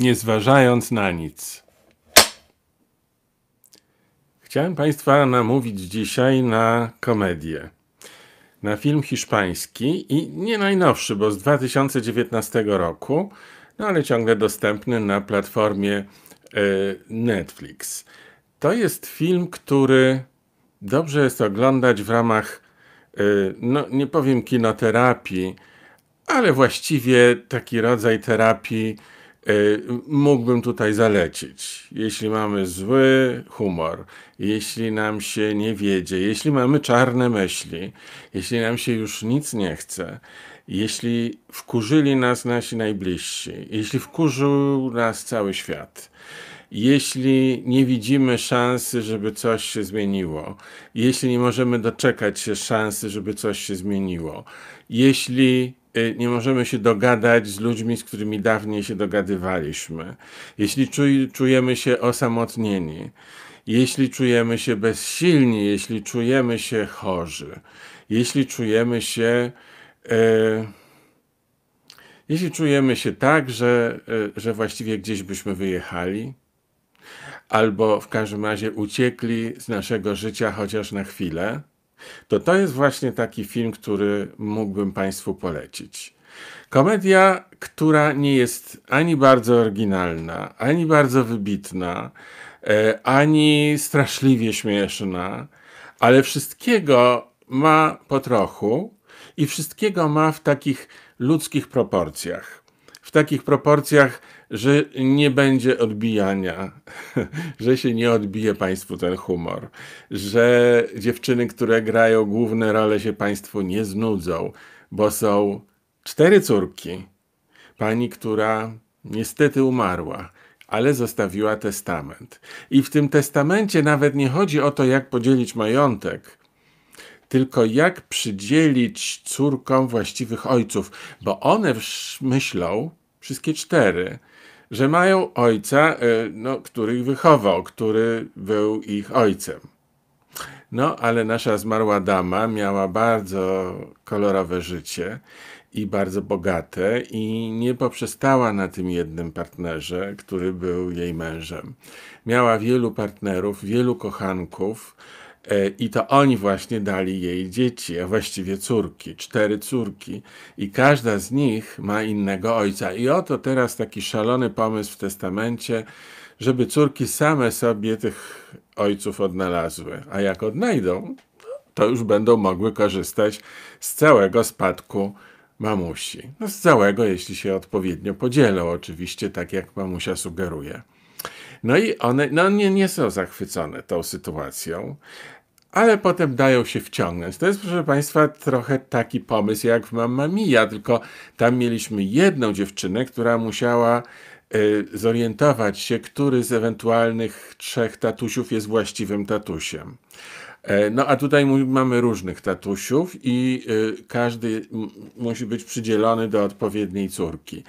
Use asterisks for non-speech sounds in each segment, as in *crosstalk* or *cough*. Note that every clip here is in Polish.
nie zważając na nic. Chciałem Państwa namówić dzisiaj na komedię. Na film hiszpański i nie najnowszy, bo z 2019 roku, no ale ciągle dostępny na platformie e, Netflix. To jest film, który dobrze jest oglądać w ramach, e, no nie powiem kinoterapii, ale właściwie taki rodzaj terapii E, mógłbym tutaj zalecić. Jeśli mamy zły humor, jeśli nam się nie wiedzie, jeśli mamy czarne myśli, jeśli nam się już nic nie chce, jeśli wkurzyli nas nasi najbliżsi, jeśli wkurzył nas cały świat, jeśli nie widzimy szansy, żeby coś się zmieniło, jeśli nie możemy doczekać się szansy, żeby coś się zmieniło, jeśli Y, nie możemy się dogadać z ludźmi, z którymi dawniej się dogadywaliśmy, jeśli czujemy się osamotnieni, jeśli czujemy się bezsilni, jeśli czujemy się chorzy, jeśli czujemy się. Yy, jeśli czujemy się tak, że, yy, że właściwie gdzieś byśmy wyjechali, albo w każdym razie uciekli z naszego życia chociaż na chwilę, to to jest właśnie taki film, który mógłbym Państwu polecić. Komedia, która nie jest ani bardzo oryginalna, ani bardzo wybitna, e, ani straszliwie śmieszna, ale wszystkiego ma po trochu i wszystkiego ma w takich ludzkich proporcjach. W takich proporcjach, że nie będzie odbijania, *laughs* że się nie odbije Państwu ten humor, że dziewczyny, które grają główne role, się Państwu nie znudzą, bo są cztery córki. Pani, która niestety umarła, ale zostawiła testament. I w tym testamencie nawet nie chodzi o to, jak podzielić majątek tylko jak przydzielić córkom właściwych ojców, bo one myślą, wszystkie cztery, że mają ojca, y, no, który ich wychował, który był ich ojcem. No, ale nasza zmarła dama miała bardzo kolorowe życie i bardzo bogate, i nie poprzestała na tym jednym partnerze, który był jej mężem. Miała wielu partnerów, wielu kochanków. E, I to oni właśnie dali jej dzieci, a właściwie córki, cztery córki, i każda z nich ma innego ojca. I oto teraz taki szalony pomysł w testamencie, żeby córki same sobie tych ojców odnalazły. A jak odnajdą, to już będą mogły korzystać z całego spadku mamusi. No z całego, jeśli się odpowiednio podzielą, oczywiście, tak jak mamusia sugeruje. No i one no nie, nie są zachwycone tą sytuacją, ale potem dają się wciągnąć. To jest, proszę Państwa, trochę taki pomysł jak w Mamma Mia, tylko tam mieliśmy jedną dziewczynę, która musiała y, zorientować się, który z ewentualnych trzech tatusiów jest właściwym tatusiem. E, no a tutaj mamy różnych tatusiów i y, każdy musi być przydzielony do odpowiedniej córki.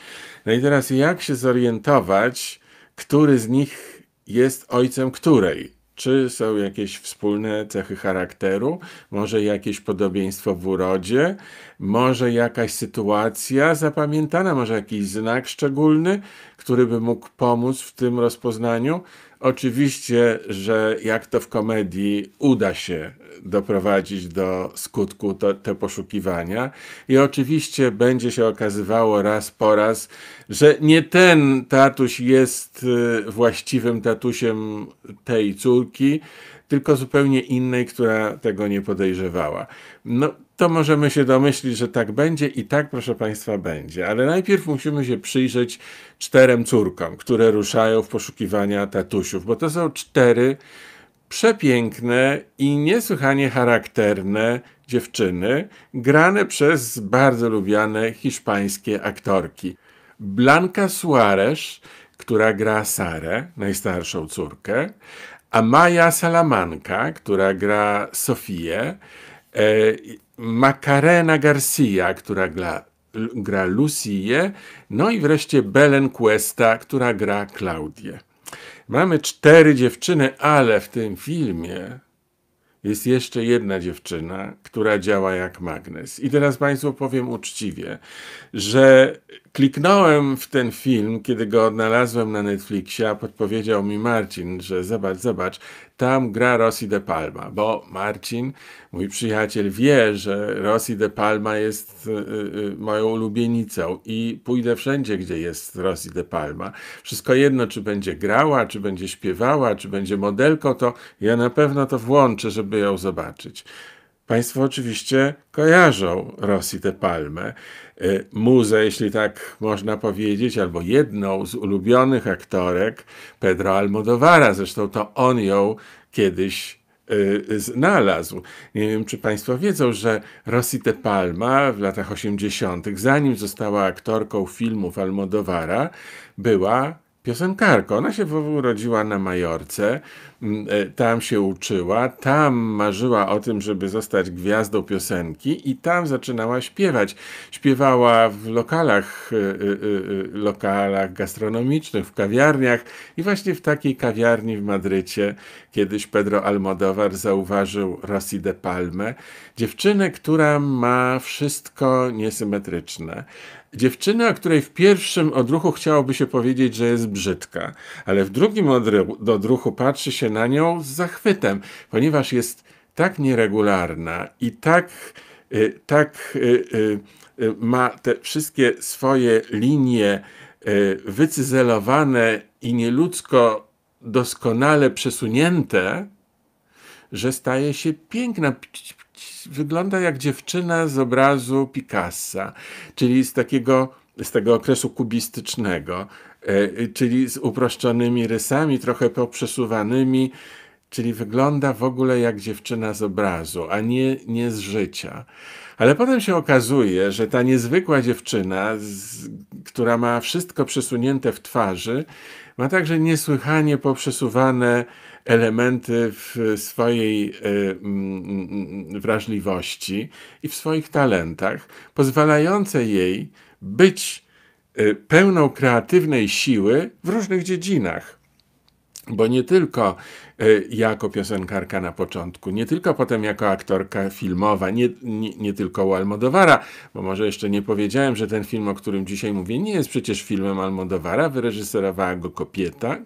No i teraz jak się zorientować, który z nich jest ojcem której. Czy są jakieś wspólne cechy charakteru, może jakieś podobieństwo w urodzie, może jakaś sytuacja zapamiętana, może jakiś znak szczególny, który by mógł pomóc w tym rozpoznaniu? Oczywiście, że jak to w komedii uda się doprowadzić do skutku to, te poszukiwania i oczywiście będzie się okazywało raz po raz, że nie ten tatuś jest y, właściwym tatusiem tej córki, tylko zupełnie innej, która tego nie podejrzewała. No, to możemy się domyślić, że tak będzie i tak, proszę Państwa, będzie. Ale najpierw musimy się przyjrzeć czterem córkom, które ruszają w poszukiwania tatusiów, bo to są cztery przepiękne i niesłychanie charakterne dziewczyny, grane przez bardzo lubiane hiszpańskie aktorki. Blanca Suarez, która gra Sarę, najstarszą córkę, a Maja Salamanca, która gra Sofię, e, Macarena Garcia, która gra, gra Lucie, no i wreszcie Belen Cuesta, która gra Klaudię. Mamy cztery dziewczyny, ale w tym filmie jest jeszcze jedna dziewczyna, która działa jak magnes. I teraz Państwu powiem uczciwie, że Kliknąłem w ten film, kiedy go odnalazłem na Netflixie, a podpowiedział mi Marcin, że zobacz, zobacz, tam gra Rossi de Palma, bo Marcin, mój przyjaciel, wie, że Rossi de Palma jest y, y, y moją ulubienicą i pójdę wszędzie, gdzie jest Rossi de Palma. Wszystko jedno, czy będzie grała, czy będzie śpiewała, czy będzie modelką, to ja na pewno to włączę, żeby ją zobaczyć. Państwo oczywiście kojarzą Rosji tę palmę. E, muzę, jeśli tak można powiedzieć, albo jedną z ulubionych aktorek Pedro Almodovara. Zresztą to on ją kiedyś e, znalazł. Nie wiem, czy Państwo wiedzą, że Rosita Palma w latach 80., zanim została aktorką filmów Almodovara, była piosenkarką. Ona się urodziła na Majorce, E, tam się uczyła, tam marzyła o tym, żeby zostać gwiazdą piosenki i tam zaczynała śpiewać. Śpiewała w lokalach, e, e, lokalach gastronomicznych, w kawiarniach i właśnie w takiej kawiarni w Madrycie kiedyś Pedro Almodovar zauważył Rosy de Palme, dziewczynę, która ma wszystko niesymetryczne. Dziewczynę, o której w pierwszym odruchu chciałoby się powiedzieć, że jest brzydka, ale w drugim odruchu patrzy się na nią z zachwytem, ponieważ jest tak nieregularna i tak, y, tak y, y, ma te wszystkie swoje linie wycyzelowane i nieludzko doskonale przesunięte, że staje się piękna. Wygląda jak dziewczyna z obrazu Picassa, czyli z takiego z tego okresu kubistycznego. E, y, czyli z uproszczonymi rysami, trochę poprzesuwanymi, czyli wygląda w ogóle jak dziewczyna z obrazu, a nie, nie z życia. Ale potem się okazuje, że ta niezwykła dziewczyna, z, która ma wszystko przesunięte w twarzy, ma także niesłychanie poprzesuwane elementy w swojej e, wrażliwości i w swoich talentach, pozwalające jej być Y, pełną kreatywnej siły w różnych dziedzinach. Bo nie tylko y, jako piosenkarka na początku, nie tylko potem jako aktorka filmowa, nie, nie, nie tylko u Almodowara, bo może jeszcze nie powiedziałem, że ten film, o którym dzisiaj mówię, nie jest przecież filmem Almodowara, wyreżyserowała go kobieta,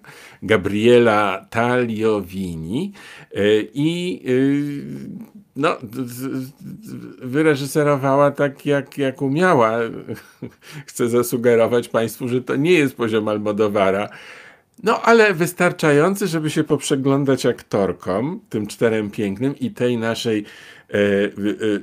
Gabriela Taliovini y, i no, wyreżyserowała tak, jak, jak umiała. *laughs* Chcę zasugerować Państwu, że to nie jest poziom Almodowara, no, ale wystarczający, żeby się poprzeglądać aktorkom, tym czterem pięknym i tej naszej e,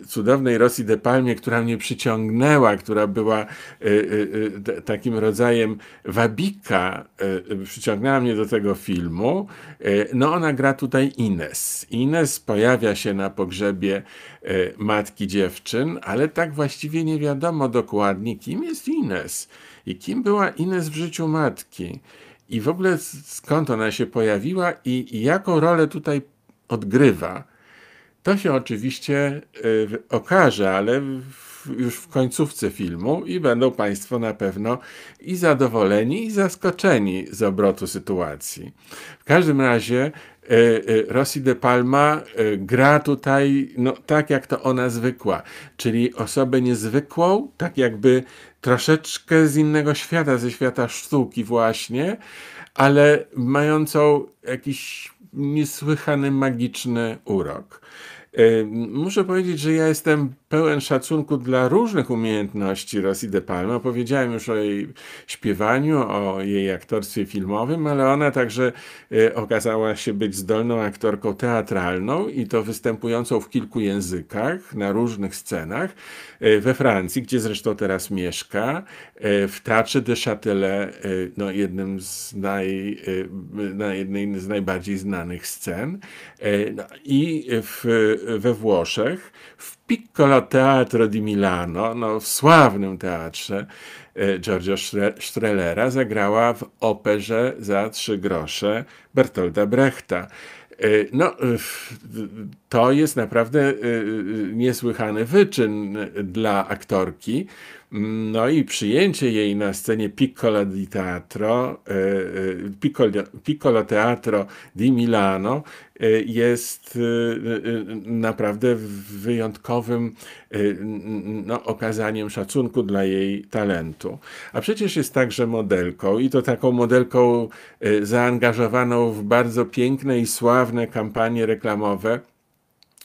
e, cudownej Rosji de Palmie, która mnie przyciągnęła, która była e, e, e takim rodzajem wabika, e, przyciągnęła mnie do tego filmu. no, ona gra tutaj Ines. Ines pojawia się na pogrzebie matki dziewczyn, ale tak właściwie nie wiadomo dokładnie, kim jest Ines i kim była Ines w życiu matki i w ogóle skąd ona się pojawiła i, i jaką rolę tutaj odgrywa. To się oczywiście y, okaże, ale w, już w końcówce filmu i będą Państwo na pewno i zadowoleni, i zaskoczeni z obrotu sytuacji. W każdym razie y, y, Rosy de Palma y, gra tutaj no, tak, jak to ona zwykła, czyli osobę niezwykłą, tak jakby troszeczkę z innego świata, ze świata sztuki właśnie, ale mającą jakiś niesłychany magiczny urok. Muszę powiedzieć, że ja jestem pełen szacunku dla różnych umiejętności Rosji de Palma. Powiedziałem już o jej śpiewaniu, o jej aktorstwie filmowym, ale ona także e, okazała się być zdolną aktorką teatralną i to występującą w kilku językach, na różnych scenach. E, we Francji, gdzie zresztą teraz mieszka, e, w Teatrze de Châtelet, no jednym z naj, na jednej z najbardziej znanych scen no i w we Włoszech, w Piccolo Teatro di Milano, no, w sławnym teatrze e, Giorgio Strelera, zagrała w operze za trzy grosze Bertolda Brechta. E, no, to jest naprawdę e, niesłychany wyczyn dla aktorki. No i przyjęcie jej na scenie Piccolo di Teatro, e, e, Piccolo Teatro di Milano e, jest naprawdę wyjątkowym no, okazaniem szacunku dla jej talentu. A przecież jest także modelką i to taką modelką zaangażowaną w bardzo piękne i sławne kampanie reklamowe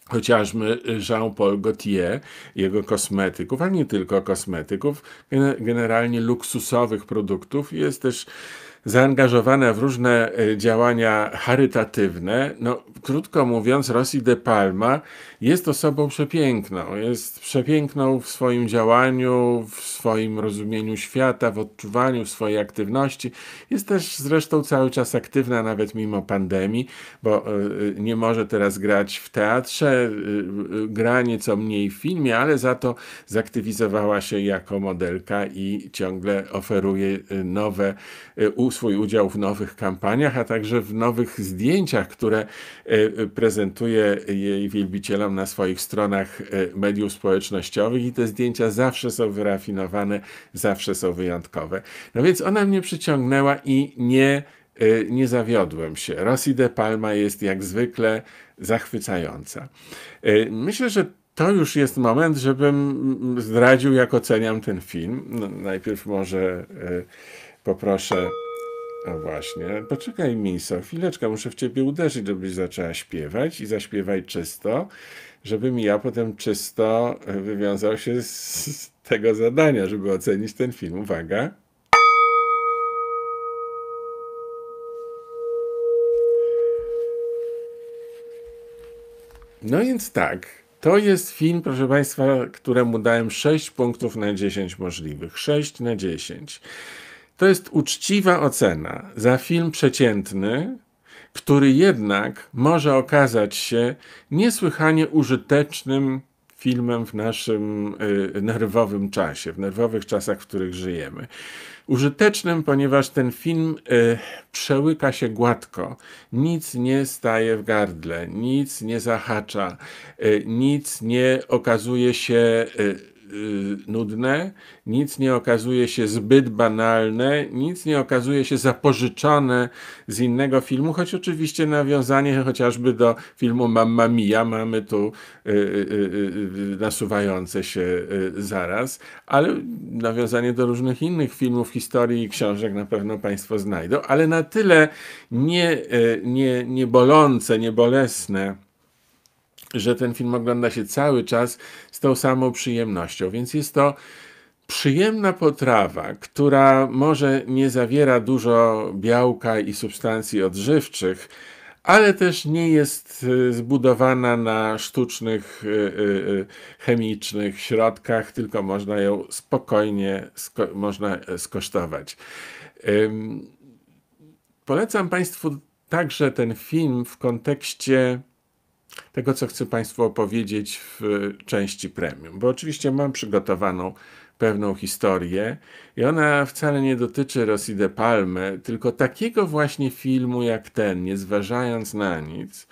chociażby y, Jean-Paul Gaultier, jego kosmetyków, ale nie tylko kosmetyków, generalnie luksusowych produktów. Jest też zaangażowana w różne e, działania charytatywne. No, krótko mówiąc, Rosji de Palma jest osobą przepiękną. Jest przepiękną w swoim działaniu, w swoim rozumieniu świata, w odczuwaniu w swojej aktywności. Jest też zresztą cały czas aktywna, nawet mimo pandemii, bo e, e, nie może teraz grać w teatrze, gra nieco mniej w filmie, ale za to zaktywizowała się jako modelka i ciągle oferuje nowe brał swój udział w nowych kampaniach, a także w nowych zdjęciach, które e, e, prezentuje jej wielbicielom na swoich stronach e, mediów społecznościowych i te zdjęcia zawsze są wyrafinowane, zawsze są wyjątkowe. No więc ona mnie przyciągnęła i nie nie zawiodłem się. Rosy de Palma jest jak zwykle zachwycająca. Myślę, że to już jest moment, żebym mm, zdradził, jak oceniam ten film. No, najpierw może poproszę. O właśnie, poczekaj miso, chwileczkę, muszę w ciebie uderzyć, żebyś zaczęła śpiewać i zaśpiewaj czysto, żebym ja potem czysto e, wywiązał się z tego zadania, żeby ocenić ten film. Uwaga. No więc tak, to jest film, proszę Państwa, któremu dałem 6 punktów na 10 możliwych. 6 na 10. To jest uczciwa ocena za film przeciętny, który jednak może okazać się niesłychanie użytecznym filmem w naszym y, nerwowym czasie, w nerwowych czasach, w których żyjemy. Użytecznym, ponieważ ten film y, przełyka się gładko. Nic nie staje w gardle, nic nie zahacza, y, nic nie okazuje się y, Y, nudne, nic nie okazuje się zbyt banalne, nic nie okazuje się zapożyczone z innego filmu, choć oczywiście nawiązanie chociażby do filmu Mamma Mia mamy tu y, y, nasuwające się zaraz, ale nawiązanie do różnych innych filmów, historii i książek na pewno Państwo znajdą, ale na tyle nie, nie, nie bolące, nie bolesne, że ten film ogląda się cały czas z tą samą przyjemnością. Więc jest to przyjemna potrawa, która może nie zawiera dużo białka i substancji odżywczych, ale też nie jest y, zbudowana na sztucznych, y, y, chemicznych środkach, tylko można ją spokojnie sko można e, skosztować. Polecam Państwu także ten film w kontekście tego, co chcę Państwu opowiedzieć w części premium, bo oczywiście mam przygotowaną pewną historię i ona wcale nie dotyczy Rosji de Palme, tylko takiego właśnie filmu jak ten, nie zważając na nic,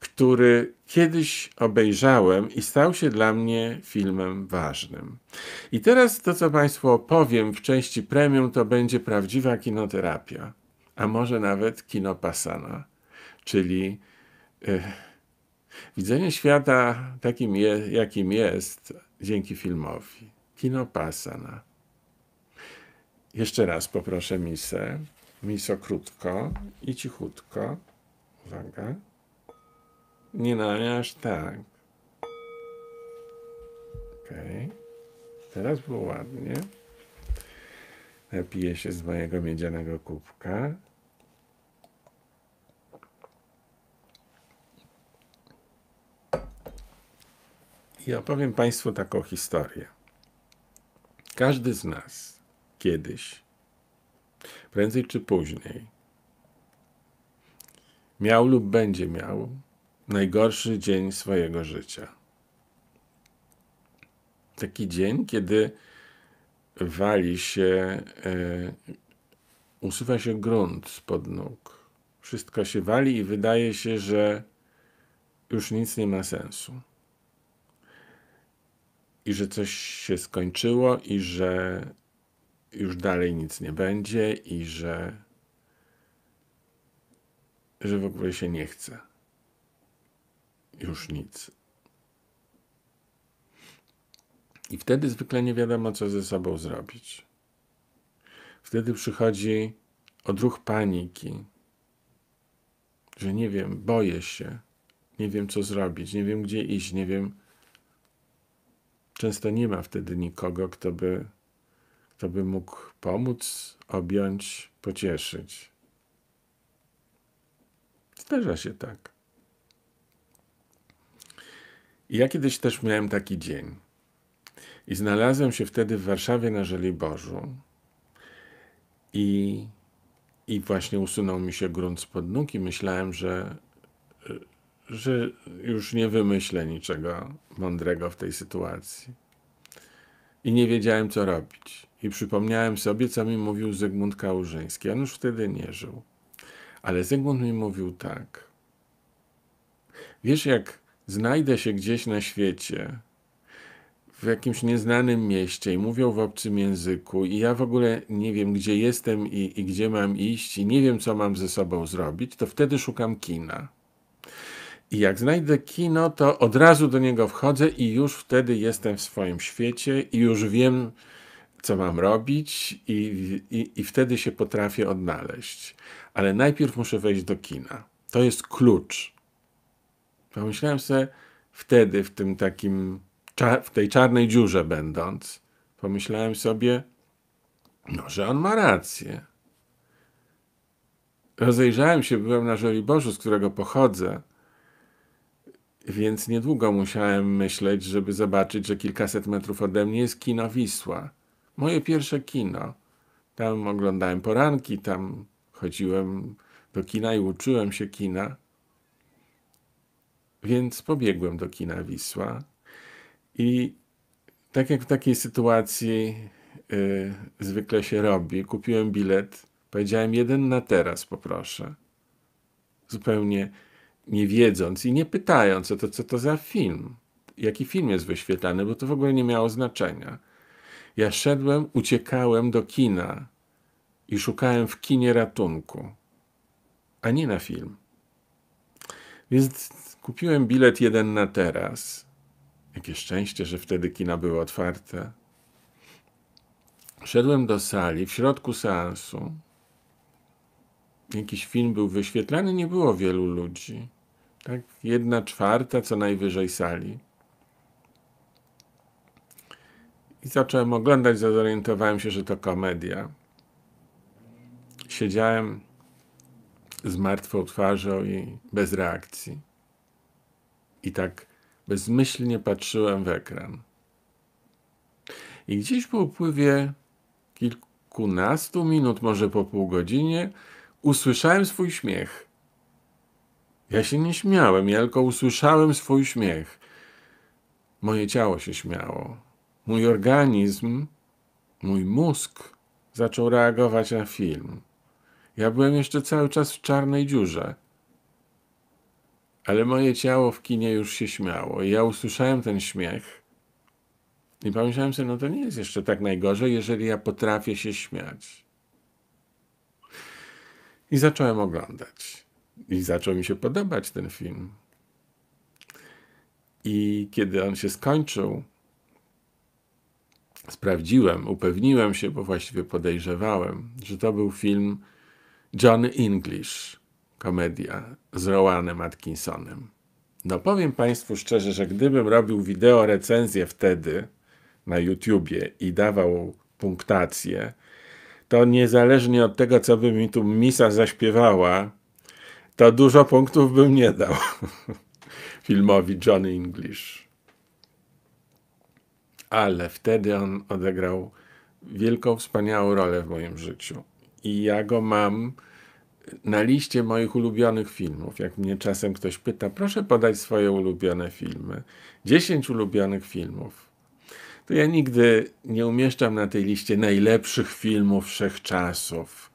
który kiedyś obejrzałem i stał się dla mnie filmem ważnym. I teraz to, co Państwu opowiem w części premium, to będzie prawdziwa kinoterapia, a może nawet kino pasana, czyli. Yy, Widzenie świata takim, je, jakim jest, dzięki filmowi. Kino Pasana. Jeszcze raz poproszę misę. Miso krótko i cichutko. Uwaga. Nie na mnie aż tak. OK. Teraz było ładnie. Napiję się z mojego miedzianego kubka. I opowiem Państwu taką historię. Każdy z nas kiedyś, prędzej czy później, miał lub będzie miał najgorszy dzień swojego życia. Taki dzień, kiedy wali się, e, usuwa się grunt spod nóg. Wszystko się wali i wydaje się, że już nic nie ma sensu i że coś się skończyło i że już dalej nic nie będzie i że że w ogóle się nie chce. Już nic. I wtedy zwykle nie wiadomo, co ze sobą zrobić. Wtedy przychodzi odruch paniki, że nie wiem, boję się, nie wiem, co zrobić, nie wiem, gdzie iść, nie wiem, Często nie ma wtedy nikogo, kto by, kto by mógł pomóc, objąć, pocieszyć. Zdarza się tak. I ja kiedyś też miałem taki dzień. I znalazłem się wtedy w Warszawie na Żoliborzu. I, i właśnie usunął mi się grunt spod nóg i myślałem, że, y, że już nie wymyślę niczego mądrego w tej sytuacji. I nie wiedziałem, co robić. I przypomniałem sobie, co mi mówił Zygmunt Kałużyński. On już wtedy nie żył. Ale Zygmunt mi mówił tak. Wiesz, jak znajdę się gdzieś na świecie, w jakimś nieznanym mieście i mówią w obcym języku, i ja w ogóle nie wiem, gdzie jestem i, i gdzie mam iść, i nie wiem, co mam ze sobą zrobić, to wtedy szukam kina. I jak znajdę kino, to od razu do niego wchodzę i już wtedy jestem w swoim świecie i już wiem, co mam robić, i, i, i wtedy się potrafię odnaleźć. Ale najpierw muszę wejść do kina. To jest klucz. Pomyślałem sobie wtedy, w tym takim, w tej czarnej dziurze będąc, pomyślałem sobie, no, że on ma rację. Rozejrzałem się, byłem na Żoliborzu, z którego pochodzę, więc niedługo musiałem myśleć, żeby zobaczyć, że kilkaset metrów ode mnie jest kino Wisła. Moje pierwsze kino. Tam oglądałem poranki, tam chodziłem do kina i uczyłem się kina. Więc pobiegłem do kina Wisła. I tak jak w takiej sytuacji yy, zwykle się robi, kupiłem bilet, powiedziałem jeden na teraz poproszę. Zupełnie nie wiedząc i nie pytając o to, co to za film, jaki film jest wyświetlany, bo to w ogóle nie miało znaczenia. Ja szedłem, uciekałem do kina i szukałem w kinie ratunku, a nie na film. Więc kupiłem bilet jeden na teraz. Jakie szczęście, że wtedy kina były otwarte. Szedłem do sali, w środku seansu. Jakiś film był wyświetlany, nie było wielu ludzi. Tak? Jedna czwarta co najwyżej sali. I zacząłem oglądać, zorientowałem się, że to komedia. Siedziałem z martwą twarzą i bez reakcji. I tak bezmyślnie patrzyłem w ekran. I gdzieś po upływie kilkunastu minut, może po pół godzinie, usłyszałem swój śmiech. Ja się nie śmiałem, ja tylko usłyszałem swój śmiech. Moje ciało się śmiało. Mój organizm, mój mózg zaczął reagować na film. Ja byłem jeszcze cały czas w czarnej dziurze. Ale moje ciało w kinie już się śmiało i ja usłyszałem ten śmiech. I pomyślałem sobie, no to nie jest jeszcze tak najgorzej, jeżeli ja potrafię się śmiać. I zacząłem oglądać. I zaczął mi się podobać ten film. I kiedy on się skończył, sprawdziłem, upewniłem się, bo właściwie podejrzewałem, że to był film John English, komedia z Rowanem Atkinsonem. No powiem Państwu szczerze, że gdybym robił wideo recenzję wtedy na YouTubie i dawał punktację, to niezależnie od tego, co by mi tu misa zaśpiewała, to dużo punktów bym nie dał *laughs* filmowi Johnny English. Ale wtedy on odegrał wielką, wspaniałą rolę w moim życiu. I ja go mam na liście moich ulubionych filmów. Jak mnie czasem ktoś pyta, proszę podać swoje ulubione filmy. 10 ulubionych filmów. To ja nigdy nie umieszczam na tej liście najlepszych filmów wszechczasów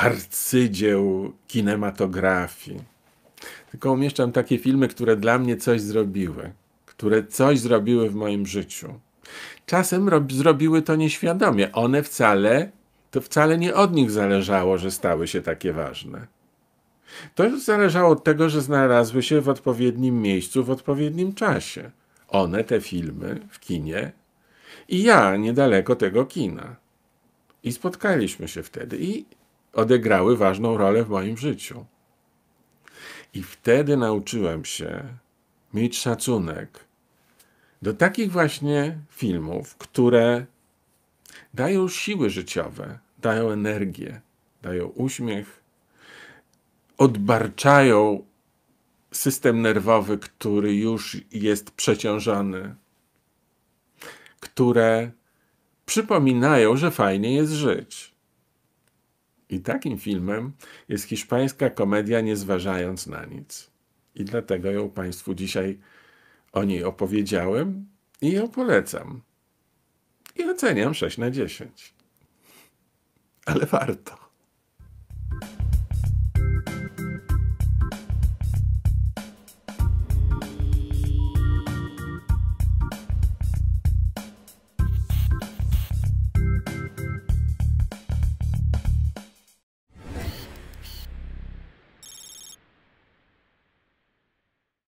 arcydzieł kinematografii. Tylko umieszczam takie filmy, które dla mnie coś zrobiły, które coś zrobiły w moim życiu. Czasem rob, zrobiły to nieświadomie. One wcale, to wcale nie od nich zależało, że stały się takie ważne. To zależało od tego, że znalazły się w odpowiednim miejscu, w odpowiednim czasie. One, te filmy w kinie i ja niedaleko tego kina. I spotkaliśmy się wtedy. I odegrały ważną rolę w moim życiu. I wtedy nauczyłem się mieć szacunek do takich właśnie filmów, które dają siły życiowe, dają energię, dają uśmiech, odbarczają system nerwowy, który już jest przeciążony, które przypominają, że fajnie jest żyć. I takim filmem jest hiszpańska komedia Nie zważając na nic. I dlatego ją Państwu dzisiaj o niej opowiedziałem i ją polecam. I oceniam 6 na 10. Ale warto.